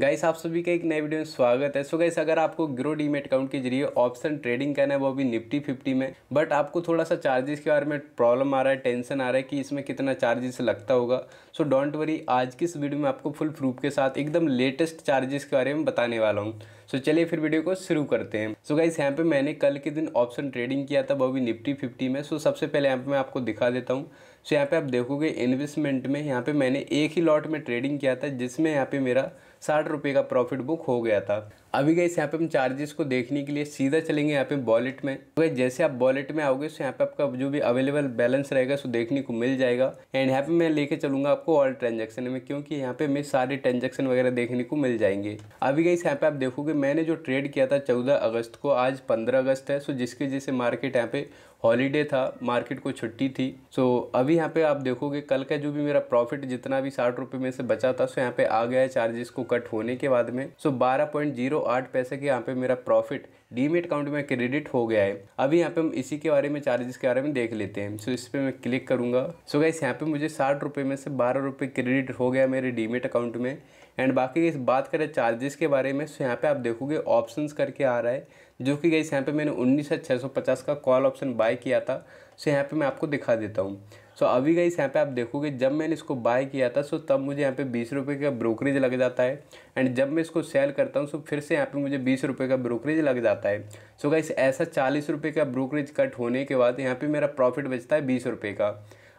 guys आप सभी का एक नए वीडियो में स्वागत है सो गाइस अगर आपको ग्रो डीमेट अकाउंट के जरिए ऑप्शन ट्रेडिंग करना है वो भी निफ्टी फिफ्टी में बट आपको थोड़ा सा चार्जेस के बारे में प्रॉब्लम आ रहा है टेंशन आ रहा है कि इसमें कितना चार्जेस लगता होगा सो डोंट वरी आज की इस वीडियो में आपको फुल प्रूफ के साथ एकदम लेटेस्ट चार्जेस के बारे में बताने वाला हूँ सो चलिए फिर वीडियो को शुरू करते हैं सो गाइस यहाँ पे मैंने कल के दिन ऑप्शन ट्रेडिंग किया था वो भी निफ्टी फिफ्टी में सो सबसे पहले यहाँ पे मैं आपको दिखा देता हूँ सो यहाँ पे आप देखोगे इन्वेस्टमेंट में यहाँ पे मैंने एक ही लॉट में ट्रेडिंग किया था जिसमें यहाँ पे मेरा साठ रुपये का प्रॉफिट बुक हो गया था अभी गए यहाँ पे हम चार्जेस को देखने के लिए सीधा चलेंगे यहाँ पे वॉलेट में तो जैसे आप वॉलेट में आओगे तो यहाँ पे आपका जो भी अवेलेबल बैलेंस रहेगा सो देखने को मिल जाएगा एंड यहाँ पे मैं लेके चलूंगा आपको ऑल ट्रांजेक्शन में क्योंकि यहाँ पे मैं सारे ट्रांजेक्शन वगैरह देखने को मिल जाएंगे अभी गई यहाँ पे आप देखोगे मैंने जो ट्रेड किया था चौदह अगस्त को आज पंद्रह अगस्त है सो जिसकी वजह से मार्केट यहाँ पे हॉलीडे था मार्केट को छुट्टी थी सो अभी यहाँ पे आप देखोगे कल का जो भी मेरा प्रॉफिट जितना भी साठ रुपये में से बचा था सो यहाँ पे आ गया है चार्जेस को कट होने के बाद में सो बारह पॉइंट जीरो जीरो आठ पैसे के यहाँ पे मेरा प्रॉफिट डीमेट अकाउंट में क्रेडिट हो गया है अभी यहाँ पे हम इसी के बारे में चार्जेस के बारे में देख लेते हैं सो इस पर मैं क्लिक करूँगा सो गाइस यहाँ पे मुझे साठ रुपये में से बारह रुपये क्रेडिट हो गया मेरे डीमेट अकाउंट में एंड बाकी इस बात करें चार्जेस के बारे में सो यहाँ पे आप देखोगे ऑप्शन करके आ रहा है जो कि गई यहाँ पे मैंने उन्नीस का कॉल ऑप्शन बाय किया था सो यहाँ पे मैं आपको दिखा देता हूँ सो अभी गई यहाँ पे आप देखोगे जब मैंने इसको बाय किया था सो तब मुझे यहाँ पे बीस रुपये का ब्रोकरेज लग जाता है एंड जब मैं इसको सेल करता हूँ सो फिर से यहाँ पे मुझे बीस रुपये का ब्रोकरेज लग जाता है सो गई ऐसा चालीस रुपये का ब्रोकरेज कट होने के बाद यहाँ पर मेरा प्रॉफिट बचता है बीस रुपये का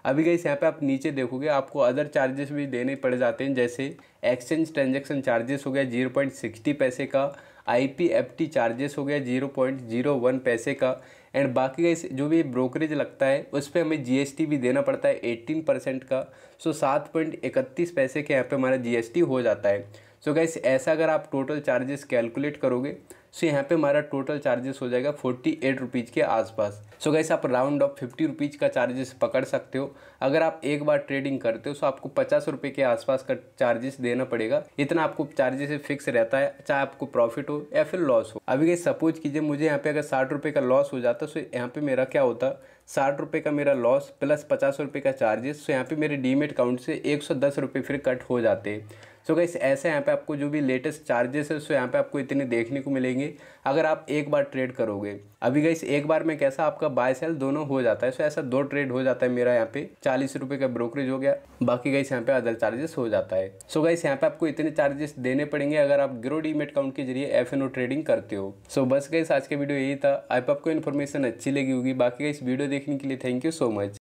अभी गई यहाँ पे आप नीचे देखोगे आपको अदर चार्जेस भी देने पड़ जाते हैं जैसे एक्सचेंज ट्रांजेक्शन चार्जेस हो गया जीरो पॉइंट सिक्सटी पैसे का I P F T charges हो गया जीरो पॉइंट जीरो वन पैसे का एंड बाकी का जो भी ब्रोकरेज लगता है उस पर हमें जीएसटी भी देना पड़ता है एट्टीन परसेंट का सो सात पॉइंट इकतीस पैसे के यहाँ पे हमारा जीएसटी हो जाता है सो so गैस ऐसा अगर आप टोटल चार्जेस कैलकुलेट करोगे सो यहाँ पे हमारा टोटल चार्जेस हो जाएगा फोर्टी एट रुपीज़ के आसपास सो गैस आप राउंड ऑफ फिफ्टी रुपीज़ का चार्जेस पकड़ सकते हो अगर आप एक बार ट्रेडिंग करते हो सो आपको पचास रुपये के आसपास का चार्जेस देना पड़ेगा इतना आपको चार्जेस फिक्स रहता है चाहे आपको प्रॉफिट हो या फिर लॉस हो अभी गई सपोज कीजिए मुझे यहाँ पे अगर साठ रुपये का लॉस हो जाता सो यहाँ पे मेरा क्या होता साठ रुपये का मेरा लॉस प्लस पचास रुपये का चार्जेस सो यहाँ पे मेरे डीमेट अकाउंट से एक सौ दस रुपये फिर कट हो जाते हैं सो गई ऐसे यहाँ पे आपको जो भी लेटेस्ट चार्जेस है सो यहाँ पे आपको इतने देखने को मिलेंगे करेंगे अगर आप एक बार ट्रेड करोगे अभी गई एक बार में कैसा आपका बाय सेल दोनों हो जाता है सो ऐसा दो ट्रेड हो जाता है मेरा यहाँ पे चालीस रुपये का ब्रोकरेज हो गया बाकी गई यहाँ पे अदर चार्जेस हो जाता है सो गई यहाँ पे आपको इतने चार्जेस देने पड़ेंगे अगर आप ग्रो डीमेट अकाउंट के जरिए एफ ट्रेडिंग करते हो सो बस गई आज का वीडियो यही था आप आपको इन्फॉर्मेशन अच्छी लगी होगी बाकी इस वीडियो देखने के लिए थैंक यू सो मच